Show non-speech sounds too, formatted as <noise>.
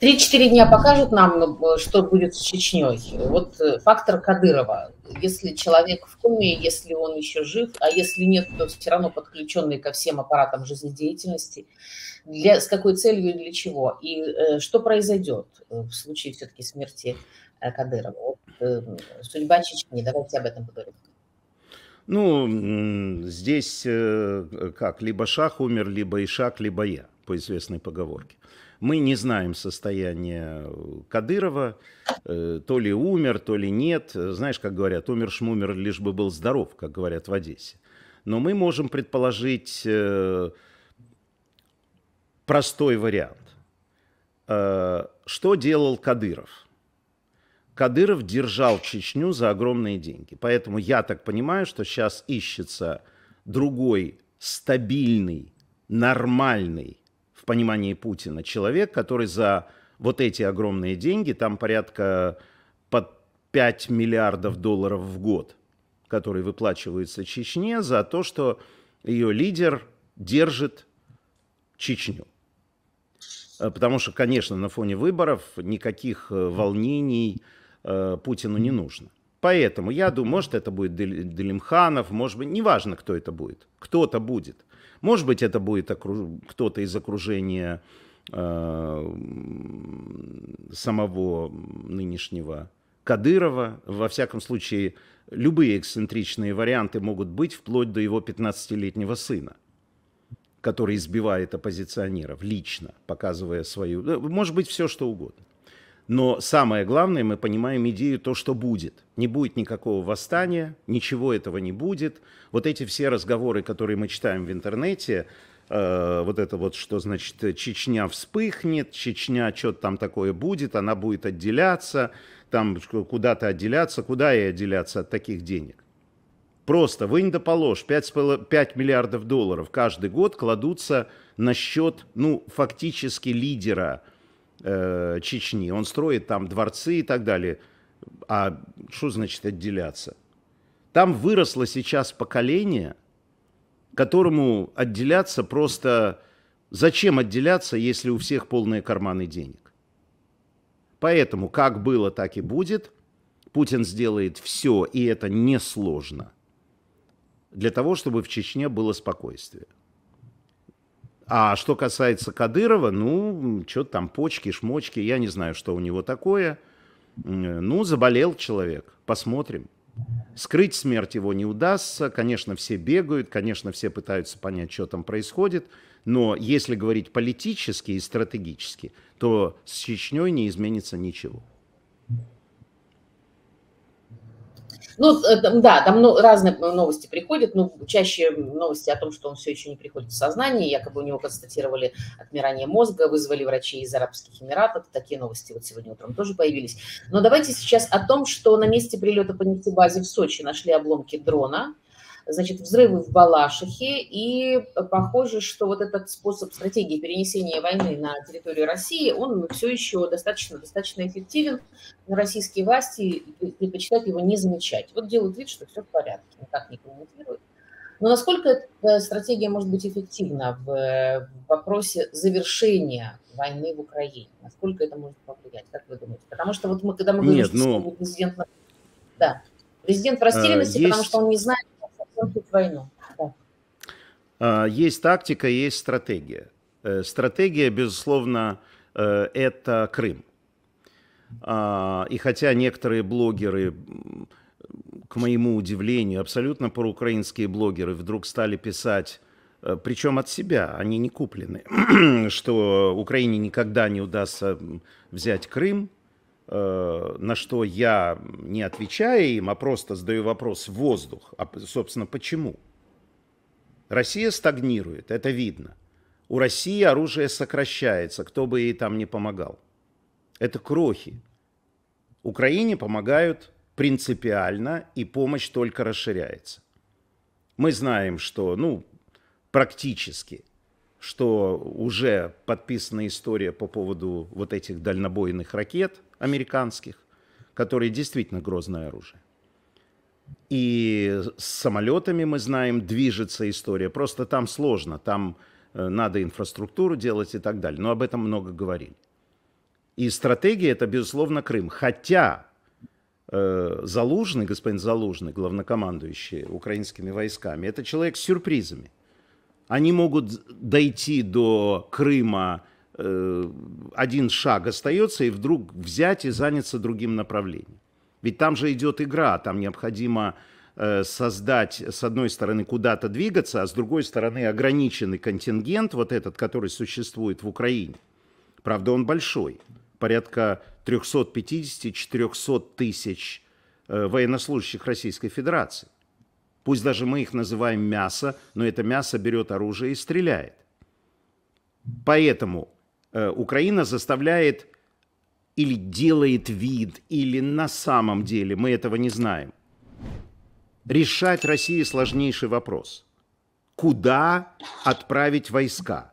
Три-четыре дня покажут нам, э, что будет с Чечней. Вот э, фактор Кадырова. Если человек в коме, если он еще жив, а если нет, то все равно подключенный ко всем аппаратам жизнедеятельности. Для, с какой целью и для чего? И э, что произойдет э, в случае все-таки смерти э, Кадырова? Вот, э, судьба Чечни. Давайте об этом поговорим. Ну, здесь э, как, либо Шах умер, либо и Ишак, либо я, по известной поговорке. Мы не знаем состояние Кадырова, э, то ли умер, то ли нет. Знаешь, как говорят, умер шмумер, лишь бы был здоров, как говорят в Одессе. Но мы можем предположить э, простой вариант. Что делал Кадыров? Кадыров держал Чечню за огромные деньги. Поэтому я так понимаю, что сейчас ищется другой стабильный, нормальный в понимании Путина человек, который за вот эти огромные деньги, там порядка под 5 миллиардов долларов в год, которые выплачиваются Чечне за то, что ее лидер держит Чечню. Э, потому что, конечно, на фоне выборов никаких э, волнений, Э, Путину не нужно. Поэтому я думаю, может это будет Делимханов, может быть, неважно, кто это будет, кто-то будет. Может быть, это будет окруж... кто-то из окружения э, самого нынешнего Кадырова. Во всяком случае, любые эксцентричные варианты могут быть, вплоть до его 15-летнего сына который избивает оппозиционеров лично, показывая свою... Э, может быть, все что угодно. Но самое главное, мы понимаем идею то, что будет. Не будет никакого восстания, ничего этого не будет. Вот эти все разговоры, которые мы читаем в интернете, э, вот это вот, что значит Чечня вспыхнет, Чечня что-то там такое будет, она будет отделяться, там куда-то отделяться, куда ей отделяться от таких денег. Просто вы не доположь 5, 5 миллиардов долларов каждый год кладутся на счет, ну, фактически лидера – э, Чечни, он строит там дворцы и так далее. А что значит отделяться? Там выросло сейчас поколение, которому отделяться просто... Зачем отделяться, если у всех полные карманы денег? Поэтому как было, так и будет. Путин сделает все, и это несложно, для того, чтобы в Чечне было спокойствие. А что касается Кадырова, ну, что то там, почки, шмочки, я не знаю, что у него такое. Ну, заболел человек, посмотрим. Скрыть смерть его не удастся, конечно, все бегают, конечно, все пытаются понять, что там происходит, но если говорить политически и стратегически, то с Чечней не изменится ничего. Ну, э, да, там ну, разные э, новости приходят, но ну, чаще новости о том, что он все еще не приходит в сознание, якобы у него констатировали отмирание мозга, вызвали врачей из Арабских Эмиратов, такие новости вот сегодня утром тоже появились. Но давайте сейчас о том, что на месте прилета по нефтебазе в Сочи нашли обломки дрона – значит, взрывы в Балашихе, и э, похоже, что вот этот способ стратегии перенесения войны на территорию России, он все еще достаточно, достаточно эффективен, но российские власти предпочитают его не замечать. Вот делают вид, что все в порядке, никак не комментируют. Но насколько эта э, стратегия может быть эффективна э, в вопросе завершения войны в Украине? Насколько это может повлиять, как вы думаете? Потому что вот мы, когда мы говорим, Нет, ну... что президент... Да. Президент в а, растерянности, есть... потому что он не знает, закончить войну. Да. А, есть тактика, есть стратегия. Э, стратегия, безусловно, э, это Крым. А, и хотя некоторые блогеры, к моему удивлению, абсолютно проукраинские блогеры вдруг стали писать, э, причем от себя, они не куплены, <clears throat> что Украине никогда не удастся взять Крым, Э, на что я не отвечаю им, а просто задаю вопрос в воздух. А, собственно, почему? Россия стагнирует, это видно. У России оружие сокращается, кто бы ей там не помогал. Это крохи. Украине помогают принципиально, и помощь только расширяется. Мы знаем, что, ну, практически что уже подписана история по поводу вот этих дальнобойных ракет американских, которые действительно грозное оружие. И с самолетами, мы знаем, движется история. Просто там сложно, там э, надо инфраструктуру делать и так далее. Но об этом много говорили. И стратегия это, безусловно, Крым. Хотя э, Залужный, господин Залужный, главнокомандующий украинскими войсками, это человек с сюрпризами. Они могут дойти до Крыма, э, один шаг остается, и вдруг взять и заняться другим направлением. Ведь там же идет игра, там необходимо э, создать, с одной стороны, куда-то двигаться, а с другой стороны, ограниченный контингент, вот этот, который существует в Украине. Правда, он большой, порядка 350-400 тысяч э, военнослужащих Российской Федерации. Пусть даже мы их называем мясо, но это мясо берет оружие и стреляет. Поэтому э, Украина заставляет или делает вид, или на самом деле, мы этого не знаем. Решать России сложнейший вопрос. Куда отправить войска?